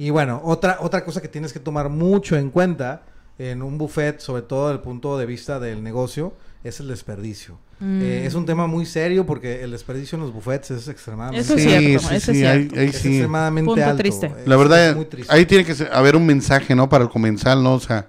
Y bueno, otra, otra cosa que tienes que tomar mucho en cuenta en un buffet, sobre todo desde el punto de vista del negocio, es el desperdicio. Mm. Eh, es un tema muy serio porque el desperdicio en los buffets es extremadamente sí, es, alto. Triste. La verdad, ahí tiene que haber un mensaje, ¿no? Para el comensal, ¿no? O sea,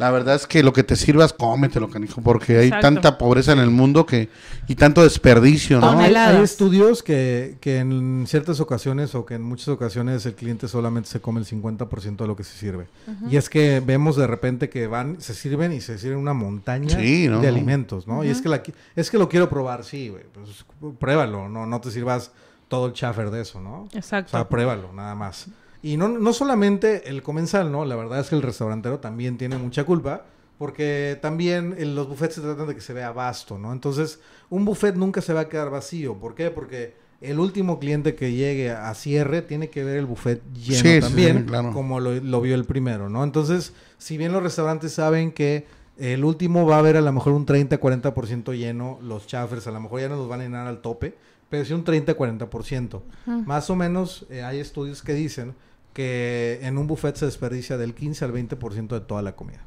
la verdad es que lo que te sirvas, cómetelo, canijo, porque hay tanta pobreza en el mundo que y tanto desperdicio, ¿no? Hay, estudios que, que en ciertas ocasiones o que en muchas ocasiones el cliente solamente se come el 50% de lo que se sirve. Y es que vemos de repente que van, se sirven y se sirven una montaña de alimentos, ¿no? Y es que, es que lo quiero probar, sí, pues pruébalo, no, no te sirvas todo el chafer de eso, ¿no? Exacto. O sea, pruébalo, nada más. Y no, solamente el comensal, ¿no? La verdad es que el restaurantero también tiene mucha culpa porque también eh, los buffets se tratan de que se vea vasto, ¿no? Entonces, un buffet nunca se va a quedar vacío. ¿Por qué? Porque el último cliente que llegue a cierre tiene que ver el buffet lleno también, como lo, vio el primero, ¿no? Entonces, si bien los restaurantes saben que el último va a haber a lo mejor un 30-40% lleno, los chafers a lo mejor ya no los van a llenar al tope, pero sí un 30-40%. Más o menos eh, hay estudios que dicen que en un buffet se desperdicia del 15 al 20% de toda la comida.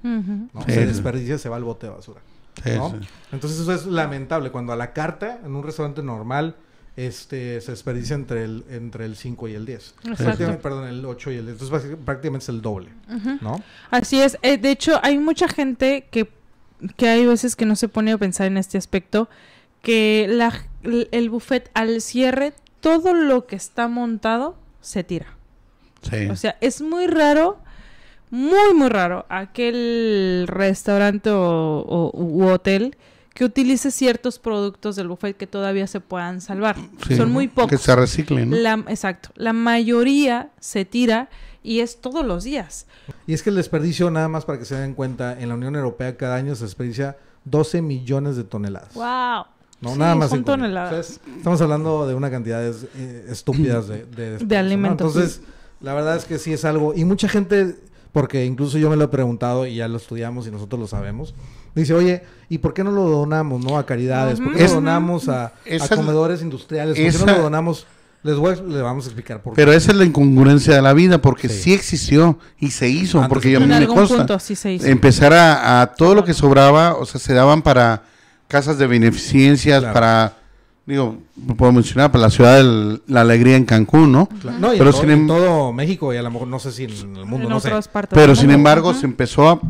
Se desperdicia, se va al bote de basura. Entonces eso es lamentable. Cuando a la carta, en un restaurante normal, este, se desperdicia entre el, entre el 5 y el 10. Perdón, el 8 y el 10. Entonces prácticamente es el doble. ¿no? Así es. Eh, de hecho, hay mucha gente que, que hay veces que no se pone a pensar en este aspecto, que el buffet al cierre, todo lo que está montado se tira. O sea, es muy raro, muy, muy raro aquel restaurante o, hotel que utilice ciertos productos del buffet que todavía se puedan salvar. Son muy pocos. Que se reciclen. ¿no? exacto. La mayoría se tira y es todos los días. Y es que el desperdicio, nada más para que se den cuenta, en la Unión Europea cada año se desperdicia 12 millones de toneladas. ¡Wow! No, nada más. toneladas. estamos hablando de una cantidad eh, estúpida estúpidas de, de, alimentos. Entonces la verdad es que sí es algo. Y mucha gente, porque incluso yo me lo he preguntado y ya lo estudiamos y nosotros lo sabemos. Dice, oye, ¿y por qué no lo donamos, no? A caridades, ¿por qué no donamos a, comedores industriales? ¿Por, qué no lo donamos? Les, voy, vamos a explicar por qué. Pero esa es la incongruencia de la vida, porque sí, existió y se hizo, porque ya a punto, se hizo. empezar a, todo lo que sobraba, o sea, se daban para casas de beneficencias, para digo, puedo mencionar, para pues, la ciudad de la alegría en Cancún, ¿no? no y pero en em- todo, México y a lo mejor no sé si en el mundo, no sé. Pero sin embargo se empezó a,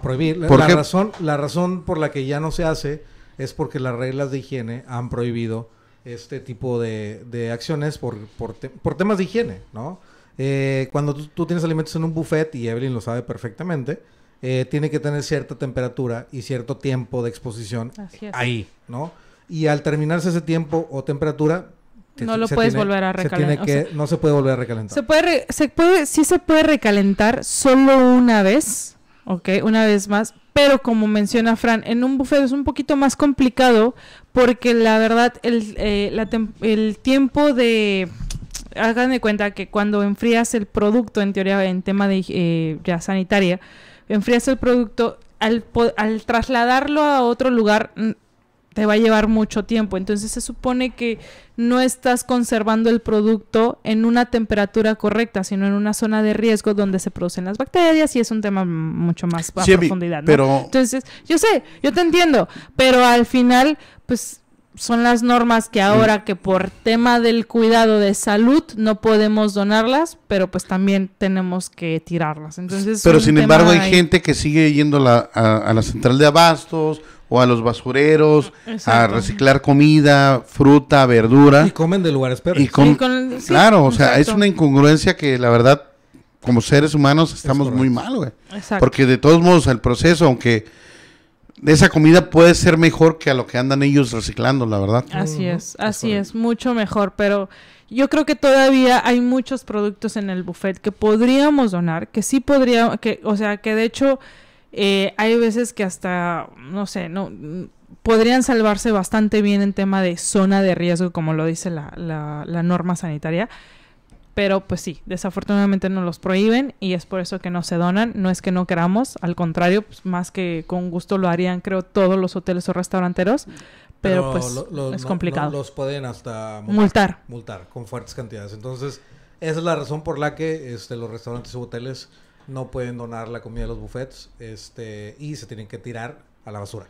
prohibir. la, razón, la razón por la que ya no se hace es porque las reglas de higiene han prohibido este tipo de, acciones por, por, temas de higiene, ¿no? Eh, cuando tú, tienes alimentos en un buffet, y Evelyn lo sabe perfectamente, eh, tiene que tener cierta temperatura y cierto tiempo de exposición ahí, ¿no? y al terminarse ese tiempo o temperatura no lo puedes volver a recalentar. no se puede volver a recalentar. Se puede, se puede, sí se puede recalentar solo una vez, ¿ok? Una vez más. Pero como menciona Fran, en un buffet es un poquito más complicado porque la verdad el, eh, tiempo de... Háganme de cuenta que cuando enfrías el producto, en teoría en tema de eh, ya sanitaria, enfrías el producto, al, al trasladarlo a otro lugar te va a llevar mucho tiempo. Entonces se supone que no estás conservando el producto en una temperatura correcta, sino en una zona de riesgo donde se producen las bacterias y es un tema mucho más a profundidad. Pero... Entonces, yo sé, yo te entiendo, pero al final, pues son las normas que ahora que por tema del cuidado de salud no podemos donarlas, pero pues también tenemos que tirarlas. Entonces, pero sin embargo hay gente que sigue yendo a la central de abastos o a los basureros, a reciclar comida, fruta, verdura. Y comen de lugares perros. Y claro, o sea, es una incongruencia que la verdad, como seres humanos, estamos muy mal, güey. Porque de todos modos, el proceso, aunque esa comida puede ser mejor que a lo que andan ellos reciclando, la verdad. Así es, así es, mucho mejor, pero yo creo que todavía hay muchos productos en el buffet que podríamos donar, que sí podría, que, o sea, que de hecho eh, hay veces que hasta, no sé, no podrían salvarse bastante bien en tema de zona de riesgo, como lo dice la, la, norma sanitaria. Pero pues sí, desafortunadamente no los prohíben y es por eso que no se donan. No es que no queramos, al contrario, pues, más que con gusto lo harían, creo, todos los hoteles o restauranteros. Pero, pues es complicado. los pueden hasta multar, multar. con fuertes cantidades. Entonces, esa es la razón por la que este, los restaurantes o hoteles no pueden donar la comida de los buffets este, y se tienen que tirar a la basura.